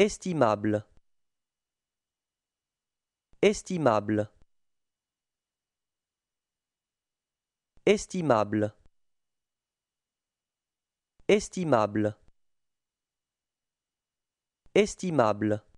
Estimable Estimable Estimable Estimable Estimable